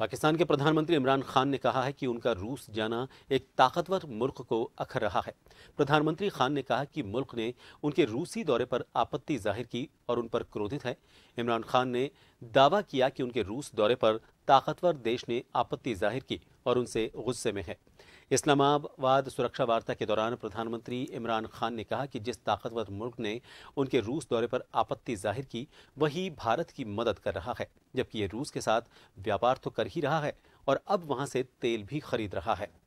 पाकिस्तान के प्रधानमंत्री इमरान खान ने कहा है कि उनका रूस जाना एक ताकतवर मुल्क को अखर रहा है प्रधानमंत्री खान ने कहा कि मुल्क ने उनके रूसी दौरे पर आपत्ति जाहिर की और उन पर क्रोधित है इमरान खान ने दावा किया कि उनके रूस दौरे पर ताकतवर देश ने आपत्ति जाहिर की और उनसे गुस्से में है इस्लामाबाद सुरक्षा वार्ता के दौरान प्रधानमंत्री इमरान खान ने कहा कि जिस ताकतवर मुल्क ने उनके रूस दौरे पर आपत्ति जाहिर की वही भारत की मदद कर रहा है जबकि ये रूस के साथ व्यापार तो कर ही रहा है और अब वहां से तेल भी खरीद रहा है